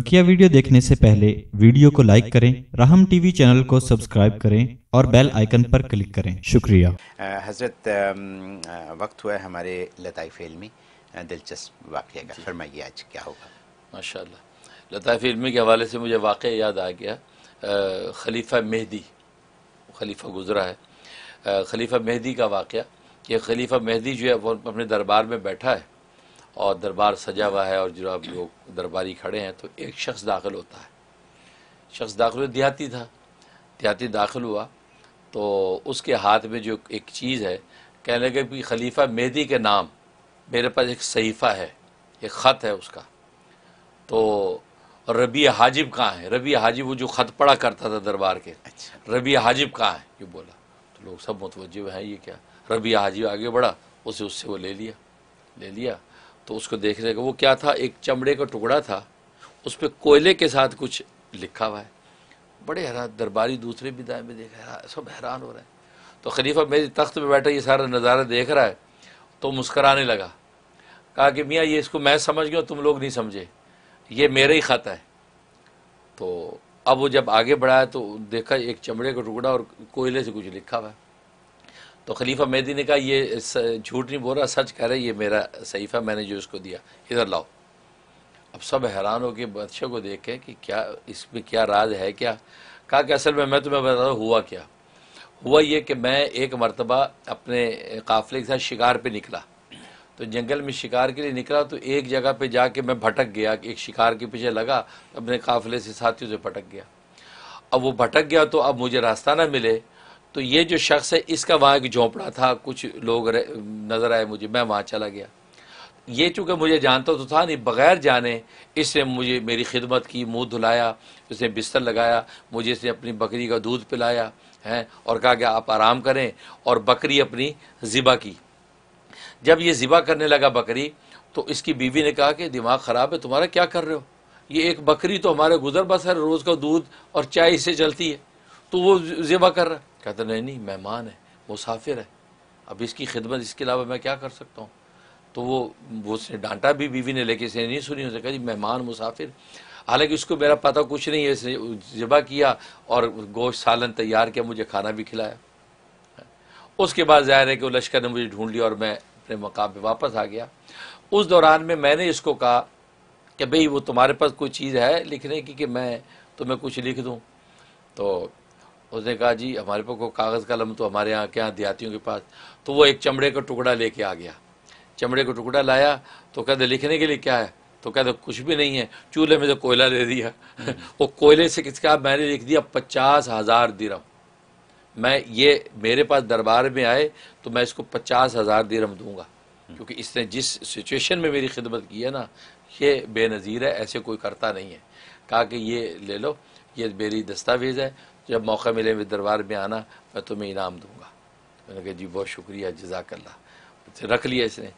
बकिया वीडियो देखने से पहले वीडियो को लाइक करें राहम टीवी चैनल को सब्सक्राइब करें और बेल आइकन पर क्लिक करें शुक्रिया हज़रत वक्त हुआ है हमारे लताई इलमी दिलचस्प वाक्य का फरमाइए आज क्या होगा माशा लताफ़ इलमी के हवाले से मुझे वाक़ याद आ गया खलीफा मेहदी खलीफा गुजरा है खलीफा मेहदी का वाक़ कि खलीफा मेहदी जो है वो अपने दरबार में बैठा है और दरबार सजा हुआ है और जुराब लोग दरबारी खड़े हैं तो एक शख्स दाखिल होता है शख्स दाखिल देहाती था देहाती दाखिल हुआ तो उसके हाथ में जो एक चीज़ है कहने लगे कि खलीफा मेहदी के नाम मेरे पास एक सहीफ़ा है एक ख़त है उसका तो रबी हाजिब कहाँ है रबी हाजिब वो जो ख़त पड़ा करता था दरबार के अच्छा। रबी हाजिब कहाँ है ये बोला तो लोग सब मुतवज हैं ये क्या रबी हाजिब आगे बढ़ा उसे उससे वो ले लिया ले लिया तो उसको देखने का वो क्या था एक चमड़े का टुकड़ा था उस पर कोयले के साथ कुछ लिखा हुआ है बड़े हैरान दरबारी दूसरे भी दाएँ में देख रहा सब हैरान हो रहे हैं तो खलीफा मेरी तख्त में बैठा ये सारा नज़ारा देख रहा है तो मुस्कराने लगा कहा कि मियाँ ये इसको मैं समझ गया तुम लोग नहीं समझे ये मेरा ही खाता है तो अब वो जब आगे बढ़ाया तो देखा एक चमड़े का टुकड़ा और कोयले से कुछ लिखा हुआ है तो खलीफा मेहदी ने कहा ये झूठ नहीं बोल रहा सच कह रहा है ये मेरा सहीफ़ा मैंने जो इसको दिया इधर लाओ अब सब हैरान हो के बादशाह को देखे कि क्या इसमें क्या राज है क्या कहा कि असल में मैं तुम्हें बता रहा हुआ क्या हुआ ये कि मैं एक मरतबा अपने काफ़िले के साथ शिकार पे निकला तो जंगल में शिकार के लिए निकला तो एक जगह पे जाके मैं भटक गया एक शिकार के पीछे लगा अपने काफ़िले से साथियों से भटक गया अब वो भटक गया तो अब मुझे रास्ता ना मिले तो ये जो शख्स है इसका वहाँ एक झोंपड़ा था कुछ लोग नज़र आए मुझे मैं वहाँ चला गया ये चूँकि मुझे जानता तो था नहीं बग़ैर जाने इसने मुझे मेरी खिदमत की मुंह धुलाया उसने बिस्तर लगाया मुझे इसने अपनी बकरी का दूध पिलाया है और कहा कि आप आराम करें और बकरी अपनी ज़िबा की जब ये ज़िबा करने लगा बकरी तो इसकी बीवी ने कहा कि दिमाग ख़राब है तुम्हारा क्या कर रहे हो ये एक बकरी तो हमारे गुजर बसर रोज़ का दूध और चाय इससे चलती है तो वो ज़िबा कर रहा कहते नहीं नहीं मेहमान है मुसाफिर है अब इसकी खिदमत इसके अलावा मैं क्या कर सकता हूँ तो वो वो उसने डांटा भी बीवी ने लेके इसने नहीं सुनी उसने कहा जी मेहमान मुसाफिर हालांकि उसको मेरा पता कुछ नहीं है इसने जबा किया और गोश्त सालन तैयार किया मुझे खाना भी खिलाया उसके बाद जाहिर है कि वो लश्कर ने मुझे ढूंढ लिया और मैं अपने मकाम पर वापस आ गया उस दौरान में मैंने इसको कहा कि भाई वो तुम्हारे पास कोई चीज़ है लिखने की कि मैं तुम्हें कुछ लिख दूँ तो उसने कहा जी हमारे पास कोई कागज़ कलम तो हमारे यहाँ के यहाँ देहातियों के पास तो वो एक चमड़े का टुकड़ा लेके आ गया चमड़े का टुकड़ा लाया तो कहते लिखने के लिए क्या है तो कहते कुछ भी नहीं है चूल्हे में से तो कोयला दे दिया हम्म। वो कोयले से किसका मैंने लिख दिया पचास हज़ार दिरम मैं ये मेरे पास दरबार में आए तो मैं इसको पचास हज़ार दिरम दूंगा हम्म। क्योंकि इसने जिस सिचुएशन में मेरी खिदमत की है ना ये बेनज़ीर है ऐसे कोई करता नहीं है कहा कि ये ले लो ये मेरी दस्तावेज़ है जब मौका मिले मेरे दरबार में आना मैं तुम्हें इनाम दूंगा मैंने कहा जी बहुत शुक्रिया जजाकल्ला रख लिया इसने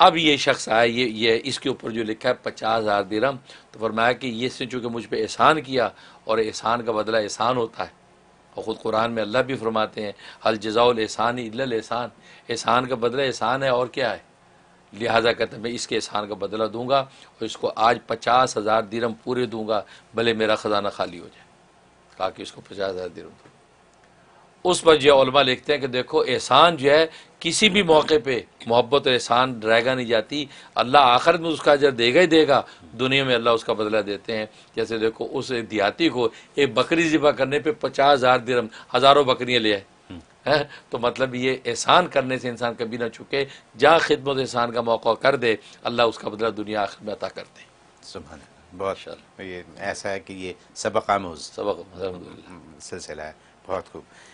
अब ये शख्स आया ये ये इसके ऊपर जो लिखा है पचास हज़ार दिरम तो फरमाया कि ये इसने चूँकि मुझ पर एहसान किया और एहसान का बदला एहसान होता है और ख़ुद कुरान में अल्लाह भी फरमाते हैं हल जजाउल एहसान एहसान एहसान का बदला एहसान है और क्या है लिहाजा कहते मैं इसके एहसान का बदला दूंगा और इसको आज पचास हज़ार दिरम पूरे दूंगा भले मेरा ख़जाना खाली हो जाए ताकि उसको पचास हज़ार दिन उस पर उलमा लिखते हैं कि देखो एहसान जो है किसी भी मौके पर मोहब्बत और एहसान रहेगा नहीं जाती अल्लाह आखिर में उसका अजर देगा ही देगा दुनिया में अल्लाह उसका बदला देते हैं जैसे देखो उस दिहाती को एक बकरी ज़िबा करने पर पचास हज़ार दिरम हज़ारों बकरियाँ ले आए है तो मतलब ये एहसान करने से इंसान कभी ना चुके जहाँ खिदमत एहसान का मौका कर दे अल्लाह उसका बदला दुनिया आखिर में अता कर दे सुबह बहुत ये ऐसा है कि ये सबक आमोज सबक सिलसिला है बहुत खूब